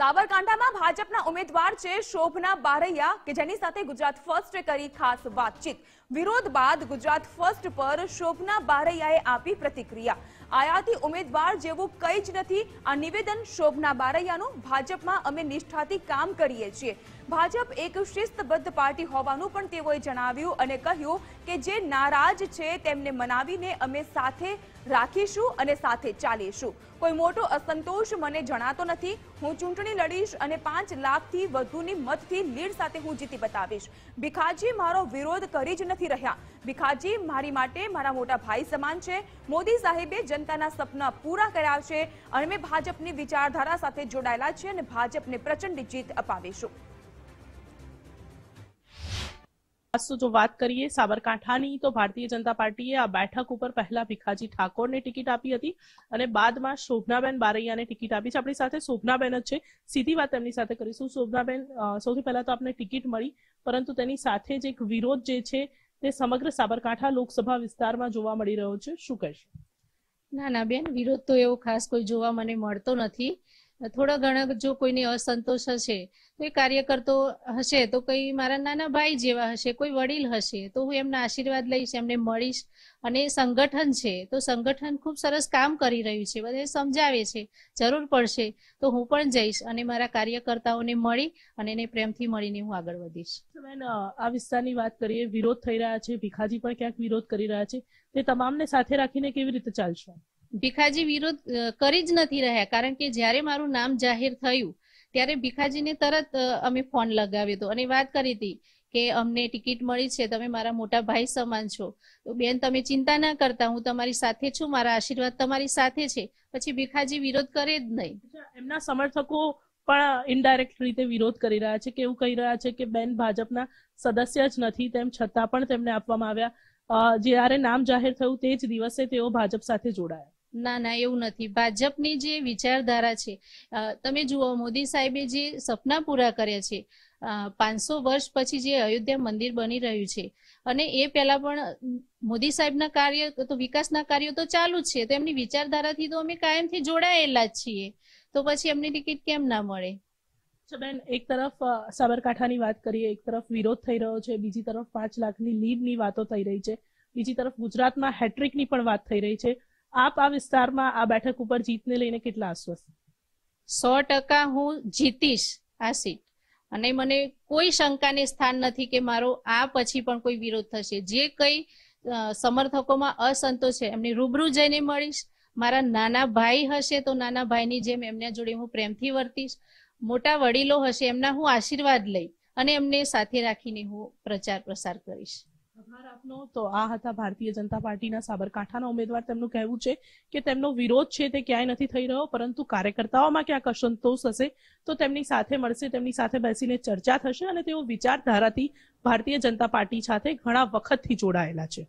સાબરકાંઠામાં ભાજપના ઉમેદવાર છે શોભના બારૈયા કે જેની સાથે ગુજરાત ફર્સ્ટે કરી ખાસ વાતચીત વિરોધ બાદ ગુજરાત ફર્સ્ટ પર શોભના બારૈયાએ આપી પ્રતિક્રિયા આયાતી ઉમેદવાર જેવું કંઈ જ નથી આ નિવેદન શોભના બારૈયાનું ભાજપમાં અમે નિષ્ઠાથી કામ કરીએ છીએ ભાજપ એક શિસ્તબદ્ધ પાર્ટી હોવાનું પણ તેઓએ જણાવ્યું અને કહ્યું કે જે નારાજ છે તેમને મનાવીને અમે સાથે રાખીશું અને સાથે ચાલીશું કોઈ મોટો અસંતોષ મને જણાતો નથી હું ચૂંટણી લડીશ અને પાંચ લાખથી વધુની મતથી લીડ સાથે હું જીતી બતાવીશ ભીખાજી મારો વિરોધ કરી જ નથી રહ્યા ભીખાજી મારી માટે મારા મોટા ભાઈ સમાન છે મોદી સાહેબે જનતાના સપના પૂરા કર્યા છે અને અમે ભાજપની વિચારધારા સાથે જોડાયેલા છીએ અને ભાજપને પ્રચંડ જીત અપાવીશું ખાસ જો વાત કરીએ સાબરકાંઠાની તો ભારતીય જનતા પાર્ટીએ આ બેઠક ઉપર પહેલા ભીખાજી ઠાકોરને ટિકિટ આપી હતી અને બાદમાં શોભનાબેન બારૈયાને ટિકિટ આપી છે આપણી સાથે શોભનાબેન જ છે સીધી વાત તેમની સાથે કરીશું શોભનાબેન સૌથી પહેલા તો આપને ટિકિટ મળી પરંતુ તેની સાથે જ એક વિરોધ જે છે તે સમગ્ર સાબરકાંઠા લોકસભા વિસ્તારમાં જોવા મળી રહ્યો છે શું કહેશો ના ના બેન વિરોધ તો એવો ખાસ કોઈ જોવા મને મળતો નથી થોડા ઘણા જો કોઈને અસંતોષ હશે તો એ કાર્ય કરતો હશે તો કઈ મારા નાના ભાઈ જેવા હશે કોઈ વડીલ હશે તો હું એમના આશીર્વાદ લઈશ એમને મળીશ અને સંગઠન છે તો સંગઠન ખૂબ સરસ કામ કરી રહ્યું છે બધા સમજાવે છે જરૂર પડશે તો હું પણ જઈશ અને મારા કાર્યકર્તાઓને મળી અને એને પ્રેમથી મળીને હું આગળ વધીશ બેન આ વિસ્તારની વાત કરીએ વિરોધ થઈ રહ્યા છે ભીખાજી પણ ક્યાંક વિરોધ કરી રહ્યા છે તે તમામને સાથે રાખીને કેવી રીતે ચાલશે ભીખાજી વિરોધ કરી જ નથી રહ્યા કારણ કે જ્યારે મારું નામ જાહેર થયું ત્યારે ભીખાજીને તરત અમે ફોન લગાવ્યો હતો અને વાત કરી હતી કે અમને ટિકિટ મળી છે તમે મારા મોટા ભાઈ સમાન છો તો બેન તમે ચિંતા ના કરતા હું તમારી સાથે છું મારા આશીર્વાદ તમારી સાથે છે પછી ભીખાજી વિરોધ કરે જ નહીં એમના સમર્થકો પણ ઇનડાયરેક્ટ રીતે વિરોધ કરી રહ્યા છે કે એવું કહી રહ્યા છે કે બેન ભાજપના સદસ્ય જ નથી તેમ છતાં પણ તેમને આપવામાં આવ્યા જ્યારે નામ જાહેર થયું તે જ દિવસે તેઓ ભાજપ સાથે જોડાયા ના ના એવું નથી ભાજપની જે વિચારધારા છે તમે જુઓ મોદી સાહેબે જે સપના પૂરા કર્યા છે પાંચસો વર્ષ પછી જે અયોધ્યા મંદિર બની રહ્યું છે અને એ પહેલા પણ મોદી સાહેબના કાર્ય તો વિકાસના કાર્યો તો ચાલુ જ છે તો એમની વિચારધારાથી તો અમે કાયમથી જોડાયેલા જ છીએ તો પછી એમની ટિકિટ કેમ ના મળે બેન એક તરફ સાબરકાંઠાની વાત કરીએ એક તરફ વિરોધ થઈ રહ્યો છે બીજી તરફ પાંચ લાખની લીડની વાતો થઈ રહી છે બીજી તરફ ગુજરાતમાં હેટ્રિકની પણ વાત થઈ રહી છે આપ આ વિસ્તારમાં આ બેઠક ઉપર જીતને લઈને કેટલા આશ્વસ્ત સો ટકા હું જીતીશ આ સીટ અને મને કોઈ શંકાને સ્થાન નથી કે મારો આ પછી પણ કોઈ વિરોધ થશે જે કઈ સમર્થકોમાં અસંતોષ છે એમને રૂબરૂ જઈને મળીશ મારા નાના ભાઈ હશે તો નાના ભાઈની જેમ એમના જોડે હું પ્રેમથી વર્તીશ મોટા વડીલો હશે એમના હું આશીર્વાદ લઈ અને એમને સાથે રાખીને હું પ્રચાર પ્રસાર કરીશ આપનો તો આ હતા ભારતીય જનતા પાર્ટીના સાબરકાંઠાના ઉમેદવાર તેમનું કહેવું છે કે તેમનો વિરોધ છે તે ક્યાંય નથી થઈ રહ્યો પરંતુ કાર્યકર્તાઓમાં ક્યાંક અસંતોષ હશે તો તેમની સાથે મળશે તેમની સાથે બેસીને ચર્ચા થશે અને તેઓ વિચારધારાથી ભારતીય જનતા પાર્ટી સાથે ઘણા વખતથી જોડાયેલા છે